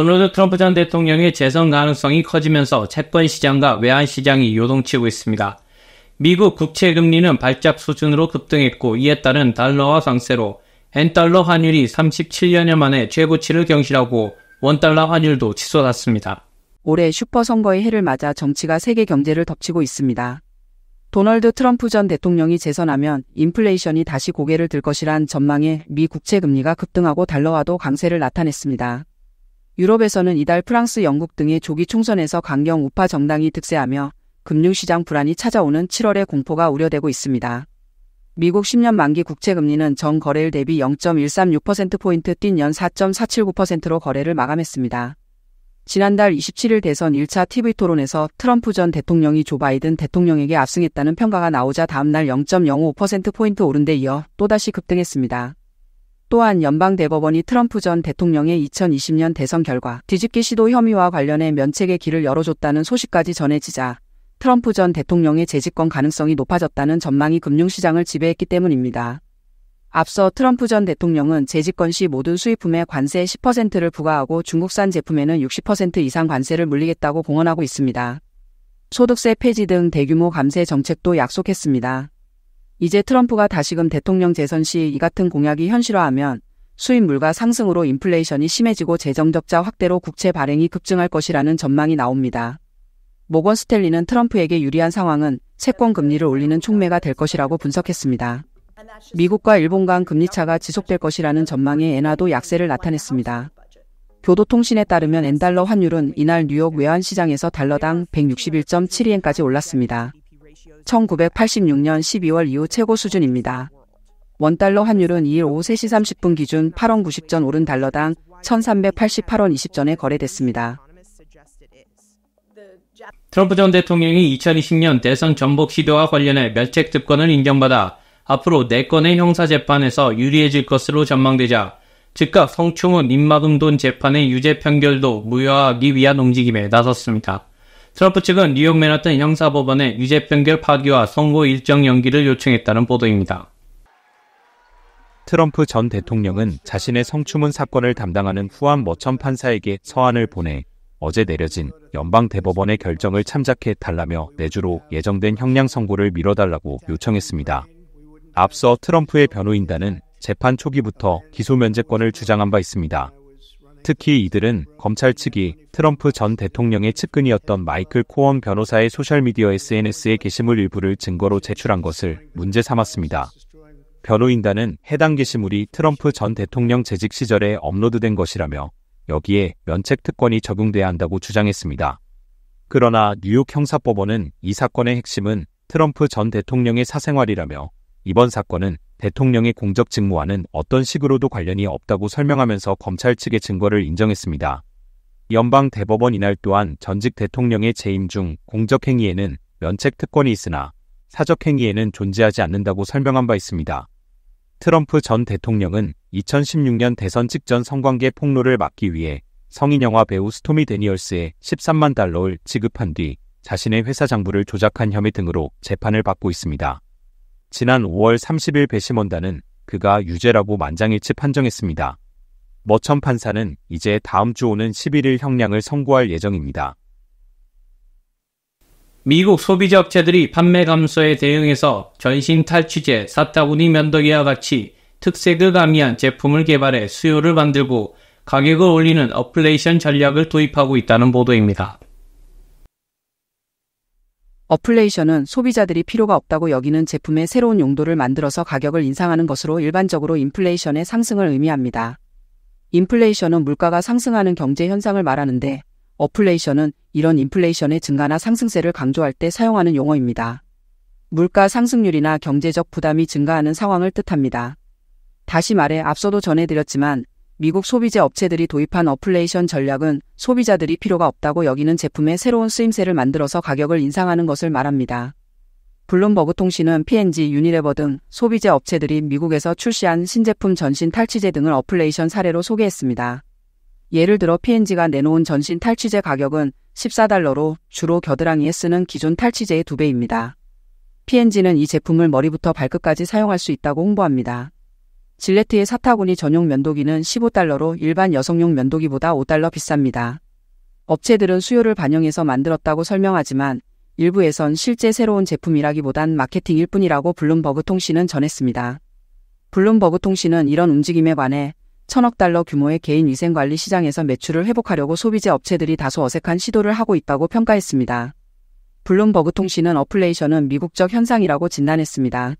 도널드 트럼프 전 대통령의 재선 가능성이 커지면서 채권 시장과 외환 시장이 요동치고 있습니다. 미국 국채 금리는 발작 수준으로 급등했고 이에 따른 달러와 상세로 엔달러 환율이 37년여 만에 최고치를 경신하고 원달러 환율도 치솟았습니다. 올해 슈퍼선거의 해를 맞아 정치가 세계 경제를 덮치고 있습니다. 도널드 트럼프 전 대통령이 재선하면 인플레이션이 다시 고개를 들 것이란 전망에 미 국채 금리가 급등하고 달러화도 강세를 나타냈습니다. 유럽에서는 이달 프랑스, 영국 등의 조기 총선에서 강경 우파 정당이 득세하며 금융시장 불안이 찾아오는 7월의 공포가 우려되고 있습니다. 미국 10년 만기 국채금리는 전 거래일 대비 0.136%포인트 뛴 연 4.479%로 거래를 마감했습니다. 지난달 27일 대선 1차 TV 토론에서 트럼프 전 대통령이 조 바이든 대통령에게 압승했다는 평가가 나오자 다음날 0.05%포인트 오른 데 이어 또다시 급등했습니다. 또한 연방대법원이 트럼프 전 대통령의 2020년 대선 결과 뒤집기 시도 혐의와 관련해 면책의 길을 열어줬다는 소식까지 전해지자 트럼프 전 대통령의 재집권 가능성이 높아졌다는 전망이 금융시장을 지배했기 때문입니다. 앞서 트럼프 전 대통령은 재집권 시 모든 수입품에 관세 10%를 부과하고 중국산 제품에는 60% 이상 관세를 물리겠다고 공언하고 있습니다. 소득세 폐지 등 대규모 감세 정책도 약속했습니다. 이제 트럼프가 다시금 대통령 재선 시 이 같은 공약이 현실화하면 수입물가 상승으로 인플레이션이 심해지고 재정적자 확대로 국채 발행이 급증할 것이라는 전망이 나옵니다. 모건 스텔리는 트럼프에게 유리한 상황은 채권 금리를 올리는 촉매가 될 것이라고 분석했습니다. 미국과 일본 간 금리차가 지속될 것이라는 전망에 엔화도 약세를 나타냈습니다. 교도통신에 따르면 엔달러 환율은 이날 뉴욕 외환시장에서 달러당 161.72엔까지 올랐습니다. 1986년 12월 이후 최고 수준입니다. 원달러 환율은 2일 오후 3시 30분 기준 8원 90전 오른 달러당 1388원 20전에 거래됐습니다. 트럼프 전 대통령이 2020년 대선 전복 시도와 관련해 멸책 특권을 인정받아 앞으로 4건의 형사재판에서 유리해질 것으로 전망되자 즉각 성추문 입마금돈 재판의 유죄 편결도 무효화하기 위한 움직임에 나섰습니다. 트럼프 측은 뉴욕 맨하튼 형사법원에 유죄 변결 파기와 선고 일정 연기를 요청했다는 보도입니다. 트럼프 전 대통령은 자신의 성추문 사건을 담당하는 후안 머천 판사에게 서한을 보내 어제 내려진 연방 대법원의 결정을 참작해 달라며 내주로 예정된 형량 선고를 미뤄달라고 요청했습니다. 앞서 트럼프의 변호인단은 재판 초기부터 기소 면제권을 주장한 바 있습니다. 특히 이들은 검찰 측이 트럼프 전 대통령의 측근이었던 마이클 코언 변호사의 소셜미디어 SNS의 게시물 일부를 증거로 제출한 것을 문제 삼았습니다. 변호인단은 해당 게시물이 트럼프 전 대통령 재직 시절에 업로드된 것이라며 여기에 면책 특권이 적용돼야 한다고 주장했습니다. 그러나 뉴욕 형사법원은 이 사건의 핵심은 트럼프 전 대통령의 사생활이라며 이번 사건은 대통령의 공적 직무와는 어떤 식으로도 관련이 없다고 설명하면서 검찰 측의 증거를 인정했습니다. 연방 대법원 이날 또한 전직 대통령의 재임 중 공적행위에는 면책 특권이 있으나 사적행위에는 존재하지 않는다고 설명한 바 있습니다. 트럼프 전 대통령은 2016년 대선 직전 성관계 폭로를 막기 위해 성인 영화 배우 스토미 데니얼스에 13만 달러를 지급한 뒤 자신의 회사 장부를 조작한 혐의 등으로 재판을 받고 있습니다. 지난 5월 30일 배심원단은 그가 유죄라고 만장일치 판정했습니다. 머천 판사는 이제 다음 주 오는 11일 형량을 선고할 예정입니다. 미국 소비자업체들이 판매 감소에 대응해서 전신 탈취제 사타구니 면도기와 같이 특색을 가미한 제품을 개발해 수요를 만들고 가격을 올리는 어플레이션 전략을 도입하고 있다는 보도입니다. 어플레이션은 소비자들이 필요가 없다고 여기는 제품의 새로운 용도를 만들어서 가격을 인상하는 것으로 일반적으로 인플레이션의 상승을 의미합니다. 인플레이션은 물가가 상승하는 경제 현상을 말하는데 어플레이션은 이런 인플레이션의 증가나 상승세를 강조할 때 사용하는 용어입니다. 물가 상승률이나 경제적 부담이 증가하는 상황을 뜻합니다. 다시 말해 앞서도 전해드렸지만 미국 소비재 업체들이 도입한 어플레이션 전략은 소비자들이 필요가 없다고 여기는 제품의 새로운 쓰임새를 만들어서 가격을 인상하는 것을 말합니다. 블룸버그 통신은 P&G, 유니레버 등 소비재 업체들이 미국에서 출시한 신제품 전신 탈취제 등을 어플레이션 사례로 소개했습니다. 예를 들어 P&G가 내놓은 전신 탈취제 가격은 14달러로 주로 겨드랑이에 쓰는 기존 탈취제의 2배입니다. P&G는 이 제품을 머리부터 발끝까지 사용할 수 있다고 홍보합니다. 질레트의 사타구니 전용 면도기는 15달러로 일반 여성용 면도기보다 5달러 비쌉니다. 업체들은 수요를 반영해서 만들었다고 설명하지만 일부에선 실제 새로운 제품이라기보단 마케팅일 뿐이라고 블룸버그 통신은 전했습니다. 블룸버그 통신은 이런 움직임에 관해 천억 달러 규모의 개인 위생관리 시장에서 매출을 회복하려고 소비재 업체들이 다소 어색한 시도를 하고 있다고 평가했습니다. 블룸버그 통신은 어플레이션은 미국적 현상이라고 진단했습니다.